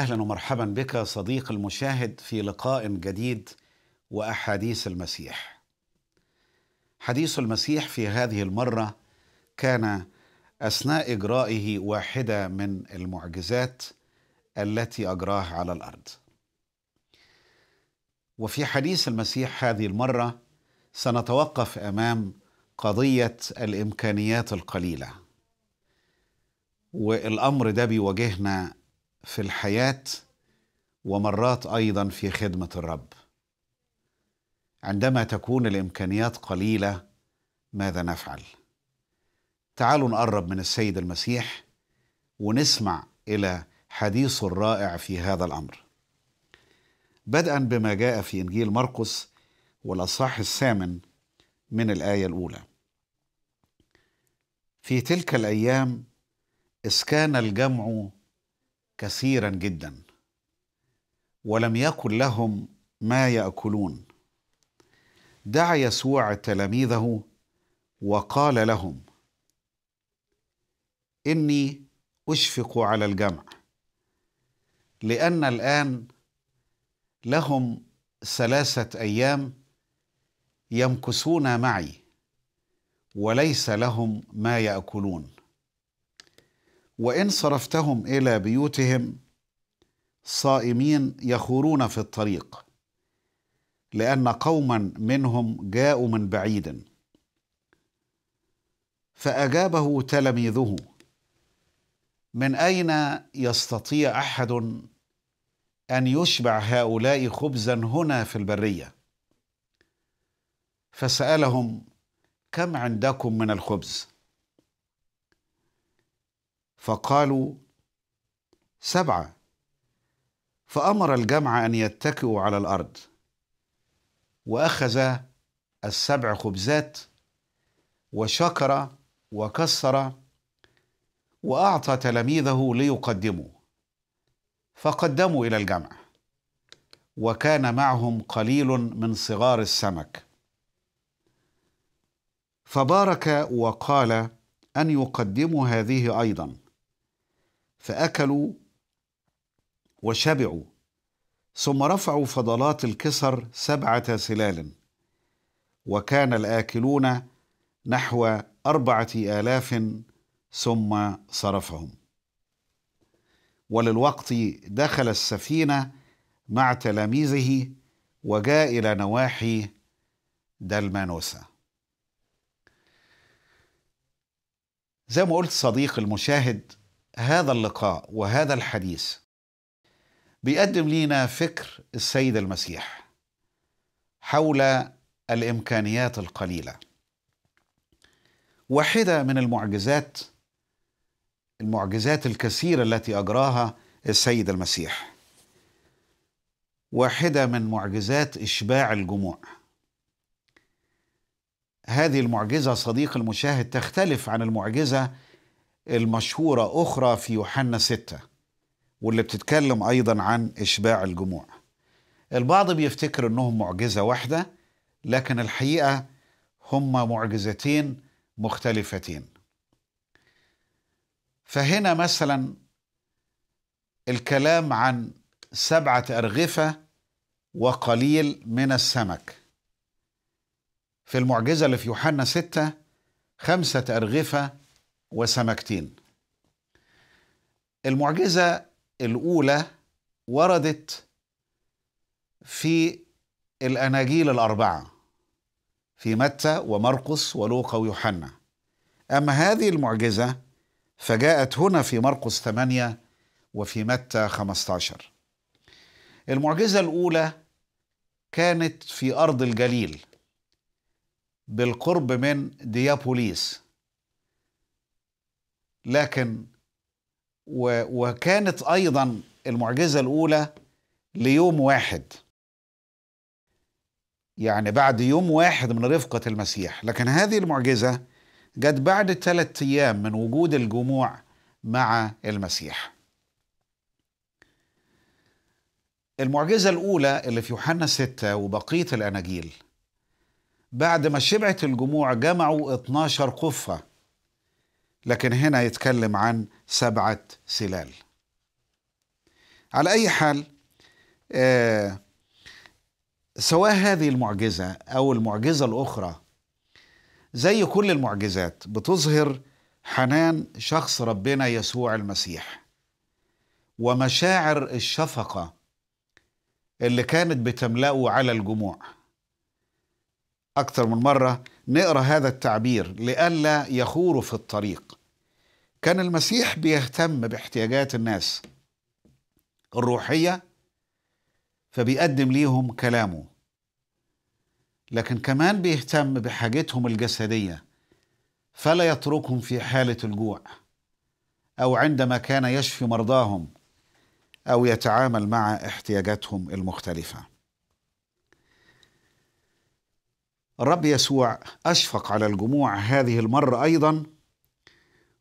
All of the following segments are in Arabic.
اهلا ومرحبا بك صديق المشاهد في لقاء جديد واحاديث المسيح. حديث المسيح في هذه المره كان اثناء اجرائه واحده من المعجزات التي اجراها على الارض. وفي حديث المسيح هذه المره سنتوقف امام قضيه الامكانيات القليله. والامر ده بيواجهنا في الحياه ومرات ايضا في خدمه الرب عندما تكون الامكانيات قليله ماذا نفعل تعالوا نقرب من السيد المسيح ونسمع الى حديثه الرائع في هذا الامر بدءا بما جاء في انجيل مرقس والاصحاح الثامن من الايه الاولى في تلك الايام اسكان الجمع كثيرا جدا ولم يكن لهم ما ياكلون دعا يسوع تلاميذه وقال لهم اني اشفق على الجمع لان الان لهم ثلاثه ايام يمكثون معي وليس لهم ما ياكلون وإن صرفتهم إلى بيوتهم صائمين يخورون في الطريق لأن قوما منهم جاءوا من بعيد فأجابه تلاميذه من أين يستطيع أحد أن يشبع هؤلاء خبزا هنا في البرية فسألهم كم عندكم من الخبز فقالوا سبعه فامر الجمع ان يتكئوا على الارض واخذ السبع خبزات وشكر وكسر واعطى تلاميذه ليقدموا فقدموا الى الجمع وكان معهم قليل من صغار السمك فبارك وقال ان يقدموا هذه ايضا فأكلوا وشبعوا ثم رفعوا فضلات الكسر سبعة سلال وكان الآكلون نحو أربعة آلاف ثم صرفهم وللوقت دخل السفينة مع تلاميذه وجاء إلى نواحي دلمانوسا زي ما قلت صديق المشاهد هذا اللقاء وهذا الحديث بيقدم لينا فكر السيد المسيح حول الامكانيات القليله واحده من المعجزات المعجزات الكثيره التي اجراها السيد المسيح واحده من معجزات اشباع الجموع هذه المعجزه صديق المشاهد تختلف عن المعجزه المشهورة أخرى في يوحنا ستة واللي بتتكلم أيضا عن إشباع الجموع البعض بيفتكر أنهم معجزة واحدة لكن الحقيقة هما معجزتين مختلفتين فهنا مثلا الكلام عن سبعة أرغفة وقليل من السمك في المعجزة اللي في يوحنا ستة خمسة أرغفة وسمكتين المعجزة الأولى وردت في الأناجيل الأربعة في متى ومرقس ولوقا ويوحنا أما هذه المعجزة فجاءت هنا في مرقس 8 وفي متى 15 المعجزة الأولى كانت في أرض الجليل بالقرب من ديابوليس لكن و وكانت أيضا المعجزة الأولى ليوم واحد يعني بعد يوم واحد من رفقة المسيح لكن هذه المعجزة جت بعد ثلاثة أيام من وجود الجموع مع المسيح المعجزة الأولى اللي في يوحنا 6 وبقية الأناجيل بعد ما شبعت الجموع جمعوا 12 قفة لكن هنا يتكلم عن سبعة سلال على أي حال آه سواء هذه المعجزة أو المعجزة الأخرى زي كل المعجزات بتظهر حنان شخص ربنا يسوع المسيح ومشاعر الشفقة اللي كانت بتملأه على الجموع أكثر من مرة نقرا هذا التعبير لئلا يخوروا في الطريق كان المسيح بيهتم باحتياجات الناس الروحيه فبيقدم ليهم كلامه لكن كمان بيهتم بحاجتهم الجسديه فلا يتركهم في حاله الجوع او عندما كان يشفي مرضاهم او يتعامل مع احتياجاتهم المختلفه الرب يسوع أشفق على الجموع هذه المرة أيضا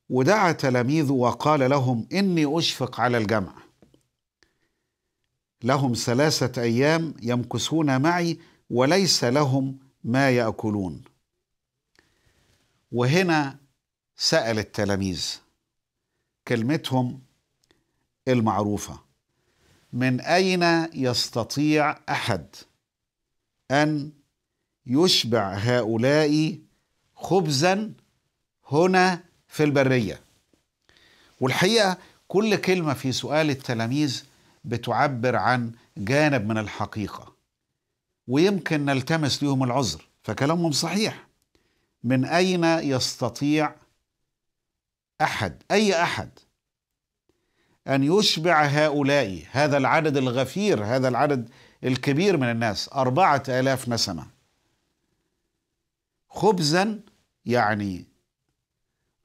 ودعا تلاميذه وقال لهم إني أشفق على الجمع لهم ثلاثة أيام يمكثون معي وليس لهم ما يأكلون وهنا سأل التلاميذ كلمتهم المعروفة من أين يستطيع أحد أن يشبع هؤلاء خبزا هنا في البريه والحقيقه كل كلمه في سؤال التلاميذ بتعبر عن جانب من الحقيقه ويمكن نلتمس لهم العذر فكلامهم صحيح من اين يستطيع احد اي احد ان يشبع هؤلاء هذا العدد الغفير هذا العدد الكبير من الناس اربعه الاف نسمه خبزا يعني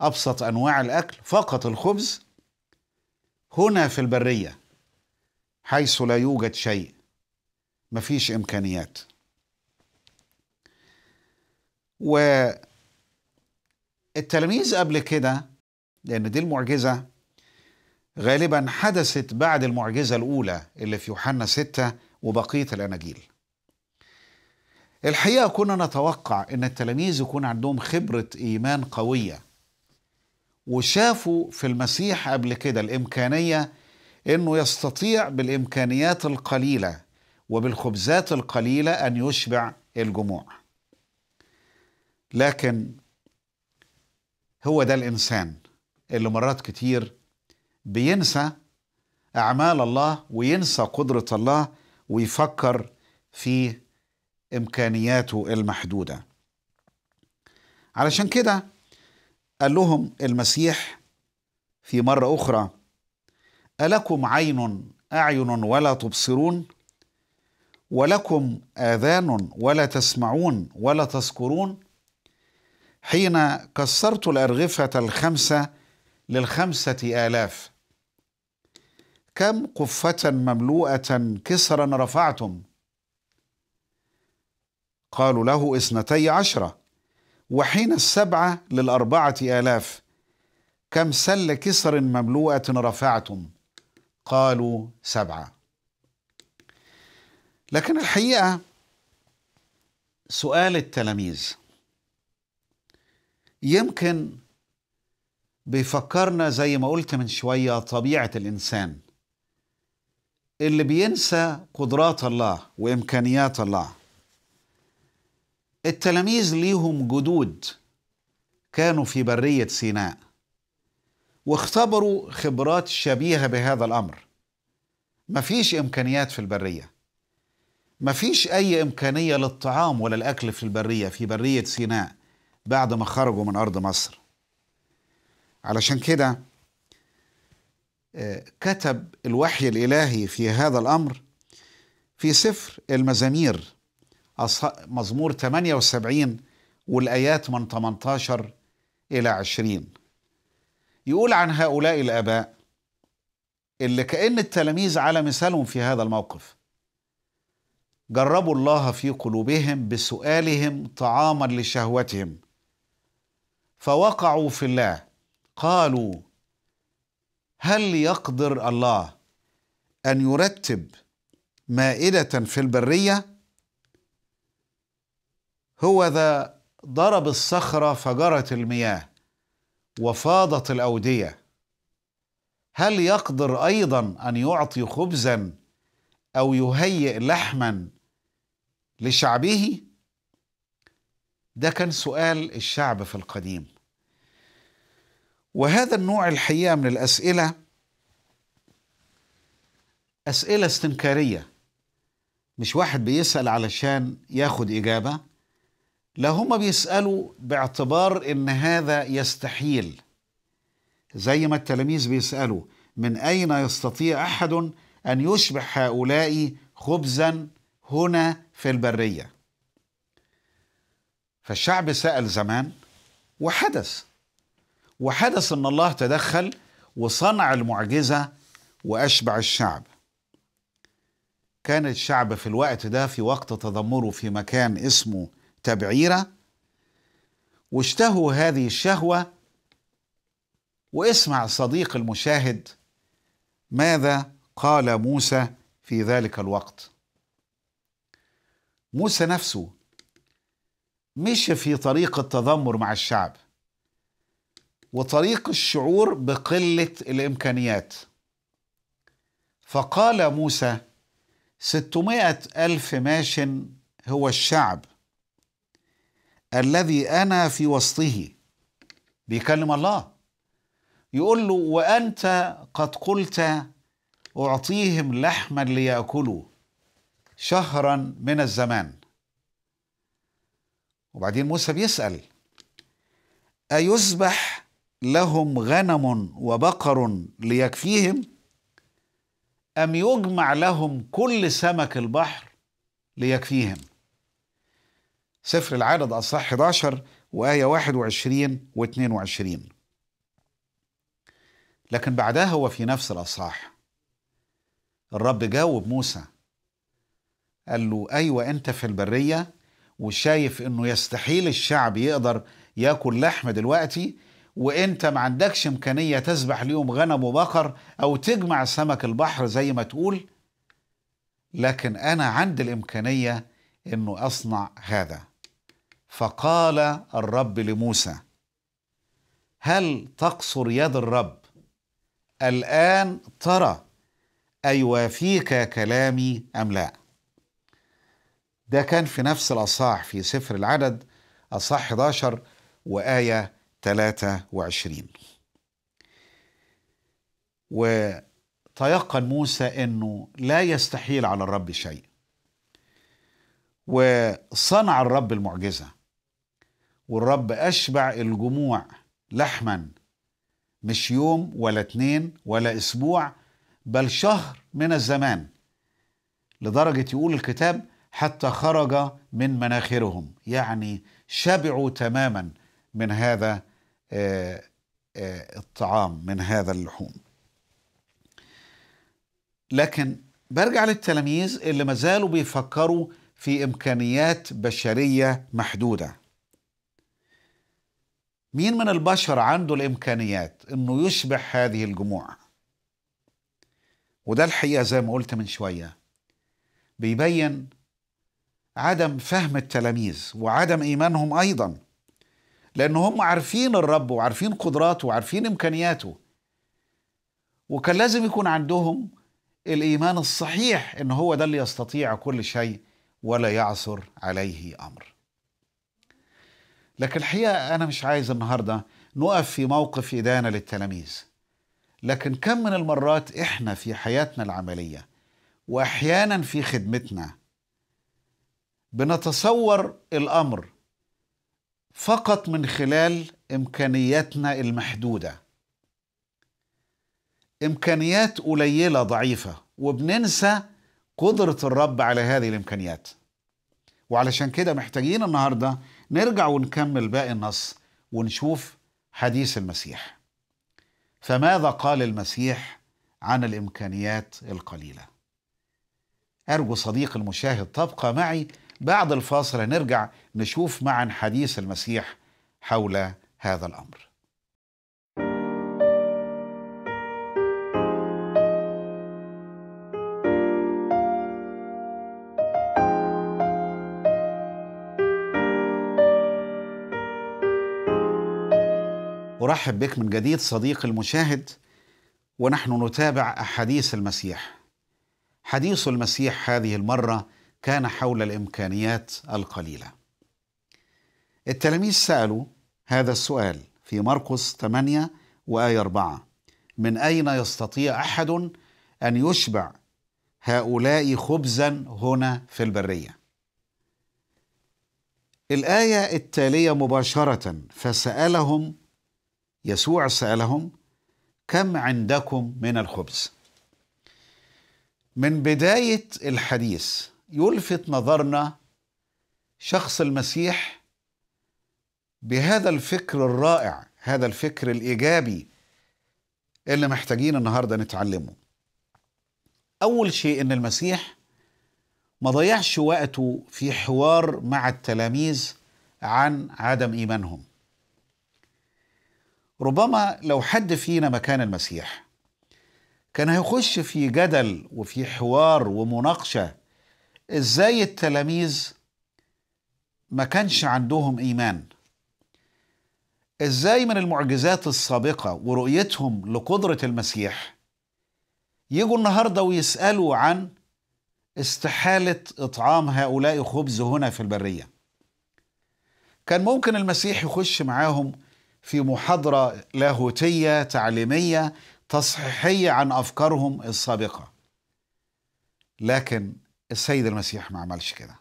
أبسط أنواع الأكل فقط الخبز هنا في البرية حيث لا يوجد شيء مفيش إمكانيات والتلاميذ قبل كده لأن دي المعجزة غالبا حدثت بعد المعجزة الأولى اللي في يوحنا 6 وبقية الأناجيل الحقيقة كنا نتوقع أن التلاميذ يكون عندهم خبرة إيمان قوية وشافوا في المسيح قبل كده الإمكانية أنه يستطيع بالإمكانيات القليلة وبالخبزات القليلة أن يشبع الجموع لكن هو ده الإنسان اللي مرات كتير بينسى أعمال الله وينسى قدرة الله ويفكر في إمكانياته المحدودة علشان كده قال لهم المسيح في مرة أخرى ألكم عين أعين ولا تبصرون ولكم آذان ولا تسمعون ولا تذكرون حين كسرت الأرغفة الخمسة للخمسة آلاف كم قفة مملوءة كسرا رفعتم قالوا له اثنتي عشرة وحين السبعة للأربعة آلاف كم سل كسر مملوءة رفعتم قالوا سبعة لكن الحقيقة سؤال التلاميذ يمكن بيفكرنا زي ما قلت من شوية طبيعة الإنسان اللي بينسى قدرات الله وإمكانيات الله التلاميذ ليهم جدود كانوا في برية سيناء واختبروا خبرات شبيهة بهذا الأمر مفيش إمكانيات في البرية مفيش أي إمكانية للطعام ولا الأكل في البرية في برية سيناء بعد ما خرجوا من أرض مصر علشان كده آه، كتب الوحي الإلهي في هذا الأمر في سفر المزامير مزمور 78 والآيات من 18 إلى 20 يقول عن هؤلاء الآباء اللي كأن التلاميذ على مثالهم في هذا الموقف جربوا الله في قلوبهم بسؤالهم طعاما لشهوتهم فوقعوا في الله قالوا هل يقدر الله ان يرتب مائده في البريه هو ذا ضرب الصخرة فجرت المياه وفاضت الأودية هل يقدر أيضا أن يعطي خبزا أو يهيئ لحما لشعبه؟ ده كان سؤال الشعب في القديم وهذا النوع الحقيقه من الاسئله اسئله استنكاريه مش واحد بيسال علشان ياخد اجابه لا هم بيسألوا باعتبار إن هذا يستحيل زي ما التلاميذ بيسألوا من أين يستطيع أحد أن يشبع هؤلاء خبزا هنا في البرية فالشعب سأل زمان وحدث وحدث أن الله تدخل وصنع المعجزة وأشبع الشعب كان الشعب في الوقت ده في وقت تذمره في مكان اسمه تبعيره واشتهوا هذه الشهوه واسمع صديق المشاهد ماذا قال موسى في ذلك الوقت موسى نفسه مشي في طريق التذمر مع الشعب وطريق الشعور بقله الامكانيات فقال موسى ستمائة ألف ماشن هو الشعب الذي انا في وسطه بيكلم الله يقول له وانت قد قلت اعطيهم لحما لياكلوا شهرا من الزمان وبعدين موسى بيسال ايذبح لهم غنم وبقر ليكفيهم ام يجمع لهم كل سمك البحر ليكفيهم سفر العدد أصح 11 وآية 21 و 22 لكن بعدها هو في نفس الأصحاح الرب جاوب موسى قال له أيوة أنت في البرية وشايف أنه يستحيل الشعب يقدر ياكل لحم دلوقتي وانت ما عندكش امكانيه تسبح ليهم غنم وبقر او تجمع سمك البحر زي ما تقول لكن انا عندي الامكانيه انه اصنع هذا فقال الرب لموسى هل تقصر يد الرب الان ترى ايوافيك كلامي ام لا ده كان في نفس الاصحاح في سفر العدد اصحاح 11 وايه 23 وتيقن موسى انه لا يستحيل على الرب شيء وصنع الرب المعجزه والرب أشبع الجموع لحما مش يوم ولا اتنين ولا أسبوع بل شهر من الزمان لدرجة يقول الكتاب حتى خرج من مناخرهم يعني شبعوا تماما من هذا آه، آه، الطعام من هذا اللحوم لكن برجع للتلاميذ اللي ما زالوا بيفكروا في إمكانيات بشرية محدودة مين من البشر عنده الامكانيات انه يشبح هذه الجموع وده الحقيقه زي ما قلت من شويه بيبين عدم فهم التلاميذ وعدم ايمانهم ايضا لان هم عارفين الرب وعارفين قدراته وعارفين امكانياته وكان لازم يكون عندهم الايمان الصحيح ان هو ده اللي يستطيع كل شيء ولا يعثر عليه امر لكن الحقيقه انا مش عايز النهارده نقف في موقف ادانه للتلاميذ لكن كم من المرات احنا في حياتنا العمليه واحيانا في خدمتنا بنتصور الامر فقط من خلال امكانياتنا المحدوده امكانيات قليله ضعيفه وبننسى قدره الرب على هذه الامكانيات وعلشان كده محتاجين النهارده نرجع ونكمل باقي النص ونشوف حديث المسيح فماذا قال المسيح عن الامكانيات القليله ارجو صديق المشاهد تبقى معي بعد الفاصل نرجع نشوف معا حديث المسيح حول هذا الامر أرحب بك من جديد صديقي المشاهد ونحن نتابع أحاديث المسيح. حديث المسيح هذه المرة كان حول الإمكانيات القليلة. التلاميذ سألوا هذا السؤال في مرقس 8 وآية 4 من أين يستطيع أحد أن يشبع هؤلاء خبزا هنا في البرية الآية التالية مباشرة فسألهم يسوع سألهم كم عندكم من الخبز من بداية الحديث يلفت نظرنا شخص المسيح بهذا الفكر الرائع هذا الفكر الإيجابي اللي محتاجين النهاردة نتعلمه أول شيء إن المسيح ما ضيعش وقته في حوار مع التلاميذ عن عدم إيمانهم ربما لو حد فينا مكان المسيح كان هيخش في جدل وفي حوار ومناقشه ازاي التلاميذ ما كانش عندهم ايمان ازاي من المعجزات السابقه ورؤيتهم لقدره المسيح يجوا النهارده ويسالوا عن استحاله اطعام هؤلاء خبز هنا في البريه كان ممكن المسيح يخش معاهم في محاضرة لاهوتية تعليمية تصحيحية عن أفكارهم السابقة لكن السيد المسيح ما عملش كده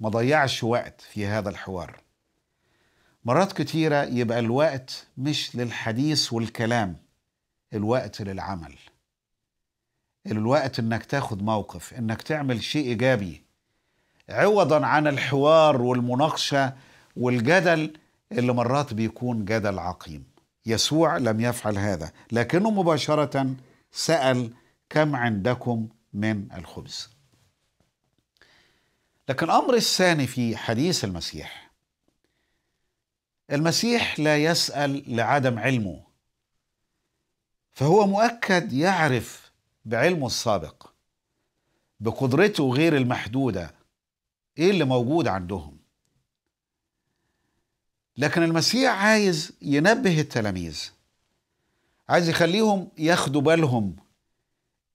ما ضيعش وقت في هذا الحوار مرات كتيرة يبقى الوقت مش للحديث والكلام الوقت للعمل الوقت انك تاخد موقف انك تعمل شيء ايجابي عوضا عن الحوار والمناقشه والجدل اللي مرات بيكون جدل عقيم يسوع لم يفعل هذا لكنه مباشرة سأل كم عندكم من الخبز لكن الأمر الثاني في حديث المسيح المسيح لا يسأل لعدم علمه فهو مؤكد يعرف بعلمه السابق بقدرته غير المحدودة إيه اللي موجود عندهم لكن المسيح عايز ينبه التلاميذ عايز يخليهم ياخدوا بالهم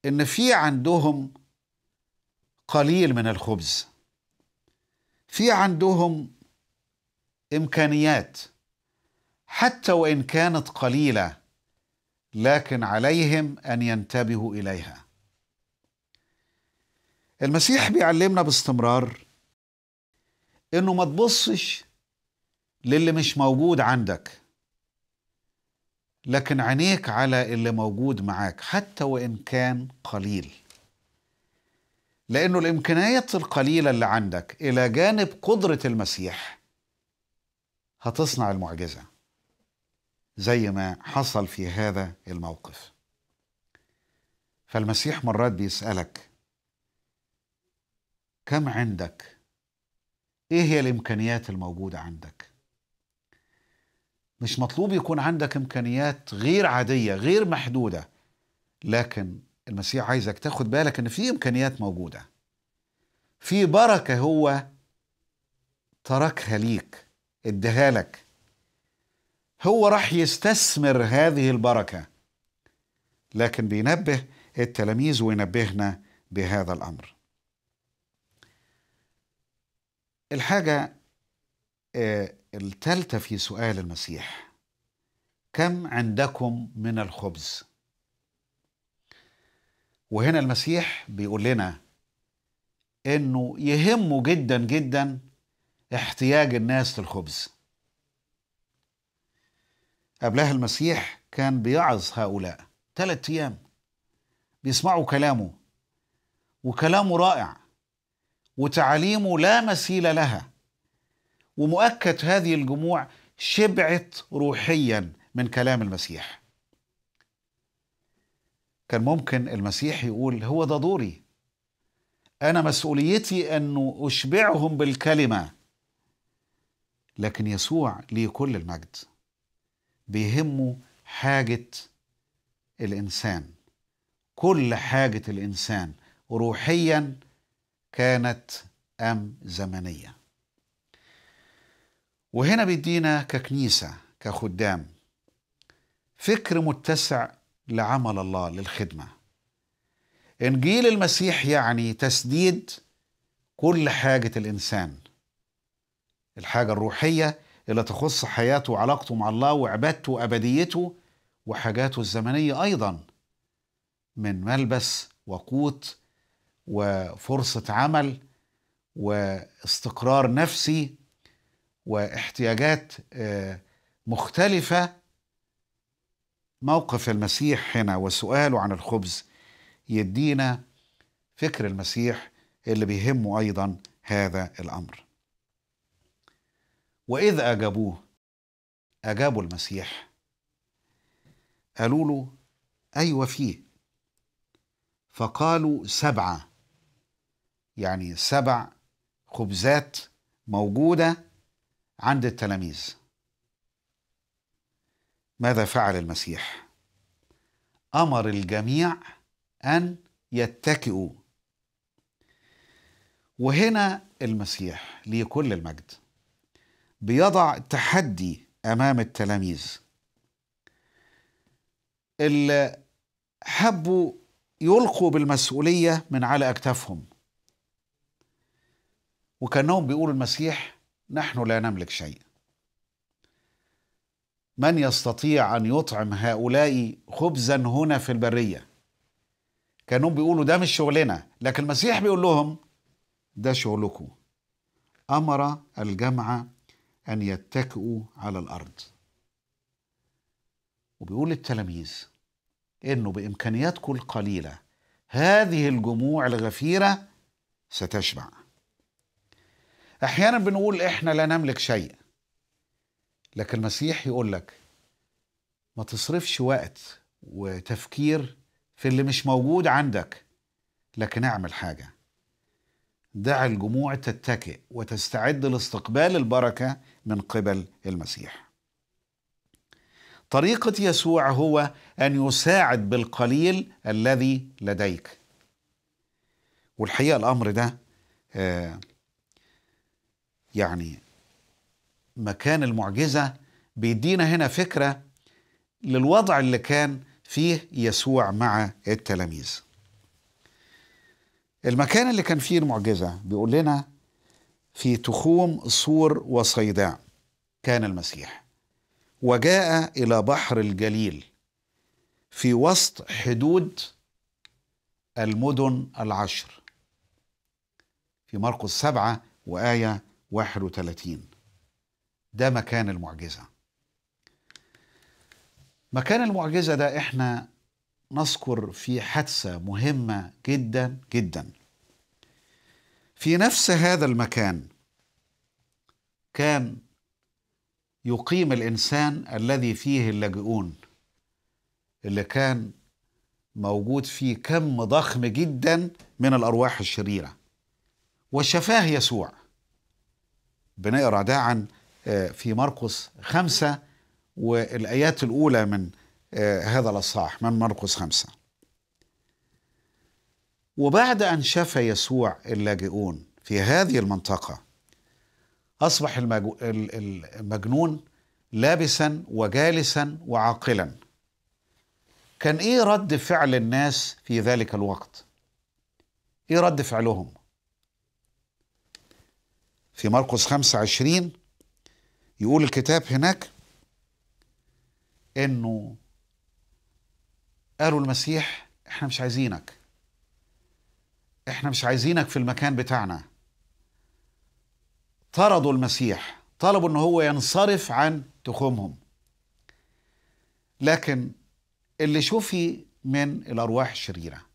ان في عندهم قليل من الخبز في عندهم امكانيات حتى وان كانت قليله لكن عليهم ان ينتبهوا اليها المسيح بيعلمنا باستمرار انه ما تبصش للي مش موجود عندك لكن عينيك على اللي موجود معاك حتى وان كان قليل لانه الامكانيات القليله اللي عندك الى جانب قدره المسيح هتصنع المعجزه زي ما حصل في هذا الموقف فالمسيح مرات بيسالك كم عندك ايه هي الامكانيات الموجوده عندك مش مطلوب يكون عندك امكانيات غير عاديه غير محدوده لكن المسيح عايزك تاخد بالك ان في امكانيات موجوده في بركه هو تركها ليك اداها لك هو راح يستثمر هذه البركه لكن بينبه التلاميذ وينبهنا بهذا الامر الحاجه آه، التالتة في سؤال المسيح كم عندكم من الخبز وهنا المسيح بيقول لنا انه يهمه جدا جدا احتياج الناس للخبز قبلها المسيح كان بيعظ هؤلاء ثلاث ايام بيسمعوا كلامه وكلامه رائع وتعاليمه لا مثيل لها ومؤكد هذه الجموع شبعت روحيا من كلام المسيح كان ممكن المسيح يقول هو ده دوري انا مسؤوليتي انه اشبعهم بالكلمه لكن يسوع ليه كل المجد بيهمه حاجه الانسان كل حاجه الانسان روحيا كانت ام زمنيه وهنا بيدينا ككنيسة كخدام فكر متسع لعمل الله للخدمة إنجيل المسيح يعني تسديد كل حاجة الإنسان الحاجة الروحية اللي تخص حياته وعلاقته مع الله وعبادته وأبديته وحاجاته الزمنية أيضا من ملبس وقوت وفرصة عمل واستقرار نفسي واحتياجات آه، مختلفة موقف المسيح هنا وسؤاله عن الخبز يدينا فكر المسيح اللي بيهمه أيضا هذا الأمر وإذ أجابوه أجابوا المسيح قالوا له أيوة فيه فقالوا سبعة يعني سبع خبزات موجودة عند التلاميذ ماذا فعل المسيح امر الجميع ان يتكئوا وهنا المسيح ليه كل المجد بيضع تحدي امام التلاميذ اللي حبوا يلقوا بالمسؤوليه من على اكتافهم وكانهم بيقولوا المسيح نحن لا نملك شيء من يستطيع ان يطعم هؤلاء خبزا هنا في البريه كانوا بيقولوا ده مش شغلنا لكن المسيح بيقول لهم ده شغلكم امر الجمعة ان يتكئوا على الارض وبيقول للتلاميذ انه بامكانياتكم القليله هذه الجموع الغفيره ستشبع احيانا بنقول احنا لا نملك شيء لكن المسيح يقول لك ما تصرفش وقت وتفكير في اللي مش موجود عندك لكن اعمل حاجه دع الجموع تتكئ وتستعد لاستقبال البركه من قبل المسيح طريقه يسوع هو ان يساعد بالقليل الذي لديك والحقيقه الامر ده آه يعني مكان المعجزة بيدينا هنا فكرة للوضع اللي كان فيه يسوع مع التلاميذ المكان اللي كان فيه المعجزة بيقول لنا في تخوم صور وصيداء كان المسيح وجاء إلى بحر الجليل في وسط حدود المدن العشر في مرقس سبعة وآية 31 ده مكان المعجزة مكان المعجزة ده احنا نذكر في حادثة مهمة جدا جدا في نفس هذا المكان كان يقيم الإنسان الذي فيه اللاجئون اللي كان موجود فيه كم ضخم جدا من الأرواح الشريرة وشفاه يسوع بنقرا داعا آه، في مرقس خمسة والآيات الأولى من آه، هذا الأصحاح من مرقس خمسة وبعد أن شفى يسوع اللاجئون في هذه المنطقة أصبح المجنون لابسا وجالسا وعاقلا كان إيه رد فعل الناس في ذلك الوقت إيه رد فعلهم في مرقس 25 يقول الكتاب هناك انه قالوا المسيح احنا مش عايزينك احنا مش عايزينك في المكان بتاعنا طردوا المسيح طلبوا ان هو ينصرف عن تخومهم لكن اللي شوفي من الارواح الشريره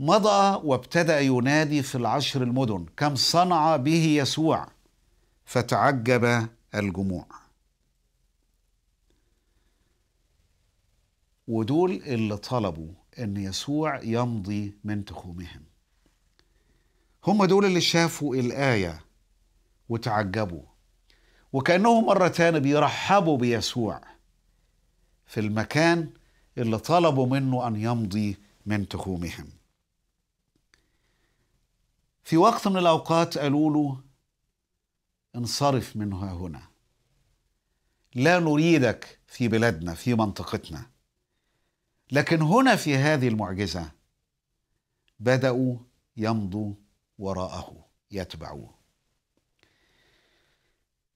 مضى وابتدا ينادي في العشر المدن كم صنع به يسوع فتعجب الجموع ودول اللي طلبوا ان يسوع يمضي من تخومهم هم دول اللي شافوا الايه وتعجبوا وكانهم مره تانية بيرحبوا بيسوع في المكان اللي طلبوا منه ان يمضي من تخومهم في وقت من الأوقات قالوا له انصرف من هنا لا نريدك في بلادنا في منطقتنا لكن هنا في هذه المعجزة بدأوا يمضوا وراءه يتبعوه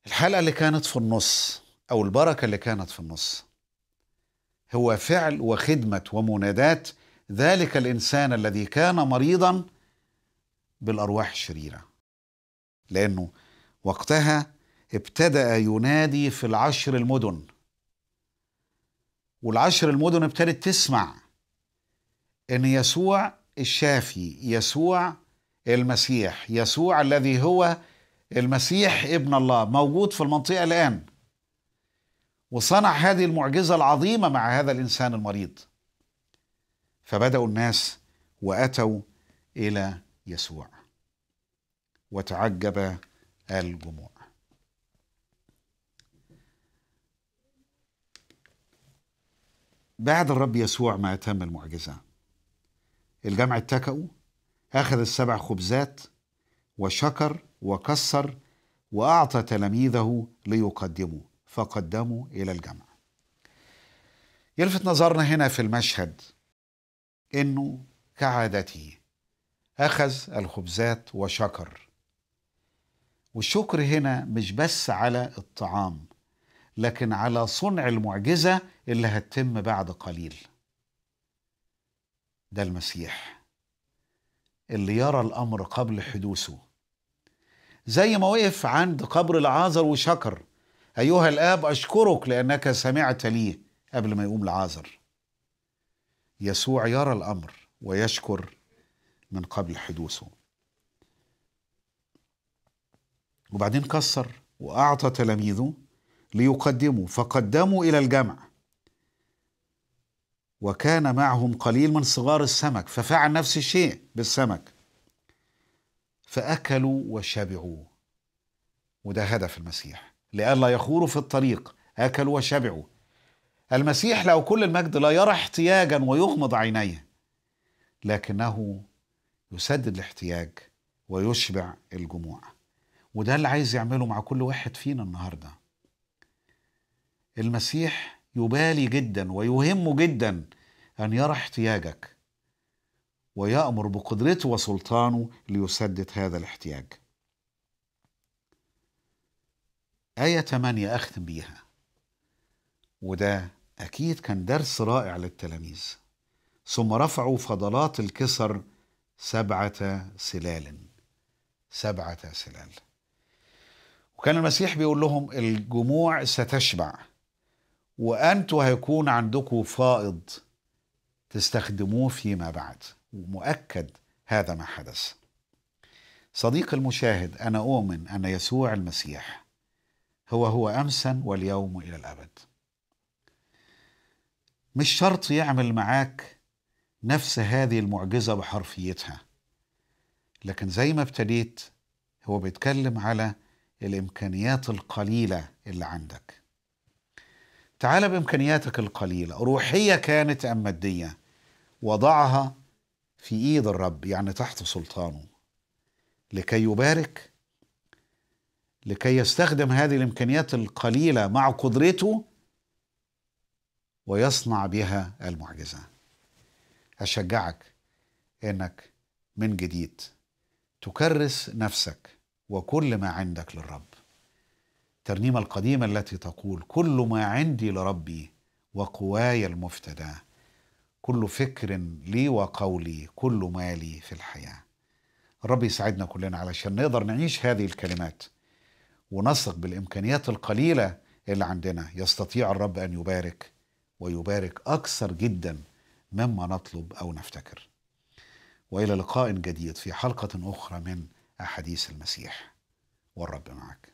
الحلقة اللي كانت في النص أو البركة اللي كانت في النص هو فعل وخدمة ومنادات ذلك الإنسان الذي كان مريضا بالارواح الشريره لانه وقتها ابتدا ينادي في العشر المدن والعشر المدن ابتدت تسمع ان يسوع الشافي يسوع المسيح يسوع الذي هو المسيح ابن الله موجود في المنطقه الان وصنع هذه المعجزه العظيمه مع هذا الانسان المريض فبداوا الناس واتوا الى يسوع وتعجب الجموع بعد الرب يسوع ما أتم المعجزة الجمع اتكأوا أخذ السبع خبزات وشكر وكسر وأعطى تلاميذه ليقدموا فقدموا إلى الجمع يلفت نظرنا هنا في المشهد انه كعادته أخذ الخبزات وشكر والشكر هنا مش بس على الطعام لكن على صنع المعجزة اللي هتتم بعد قليل ده المسيح اللي يرى الأمر قبل حدوثه زي ما وقف عند قبر العازر وشكر أيها الآب أشكرك لأنك سمعت لي قبل ما يقوم العازر يسوع يرى الأمر ويشكر من قبل حدوثه وبعدين كسر وأعطى تلاميذه ليقدموا فقدموا إلى الجمع وكان معهم قليل من صغار السمك ففعل نفس الشيء بالسمك فأكلوا وشبعوا وده هدف المسيح لئلا يخوروا في الطريق أكلوا وشبعوا المسيح لو كل المجد لا يرى احتياجا ويغمض عينيه لكنه يسدد الاحتياج ويشبع الجموع وده اللي عايز يعمله مع كل واحد فينا النهارده المسيح يبالي جدا ويهمه جدا ان يرى احتياجك ويامر بقدرته وسلطانه ليسدد هذا الاحتياج آية 8 أختم بيها وده أكيد كان درس رائع للتلاميذ ثم رفعوا فضلات الكسر سبعة سلال سبعة سلال وكان المسيح بيقول لهم الجموع ستشبع وأنتوا هيكون عندكم فائض تستخدموه فيما بعد ومؤكد هذا ما حدث صديق المشاهد أنا أؤمن أن يسوع المسيح هو هو أمسا واليوم إلى الأبد مش شرط يعمل معاك نفس هذه المعجزة بحرفيتها لكن زي ما ابتديت هو بيتكلم على الإمكانيات القليلة اللي عندك تعال بإمكانياتك القليلة روحية كانت أم مادية وضعها في إيد الرب يعني تحت سلطانه لكي يبارك لكي يستخدم هذه الامكانيات القليله مع قدرته ويصنع بها المعجزه أشجعك إنك من جديد تكرس نفسك وكل ما عندك للرب الترنيمة القديمة التي تقول كل ما عندي لربي وقواي المفتدى كل فكر لي وقولي كل مالي في الحياة الرب يساعدنا كلنا علشان نقدر نعيش هذه الكلمات ونثق بالإمكانيات القليلة اللي عندنا يستطيع الرب أن يبارك ويبارك أكثر جدا مما نطلب او نفتكر. والى لقاء جديد في حلقه اخرى من احاديث المسيح والرب معك.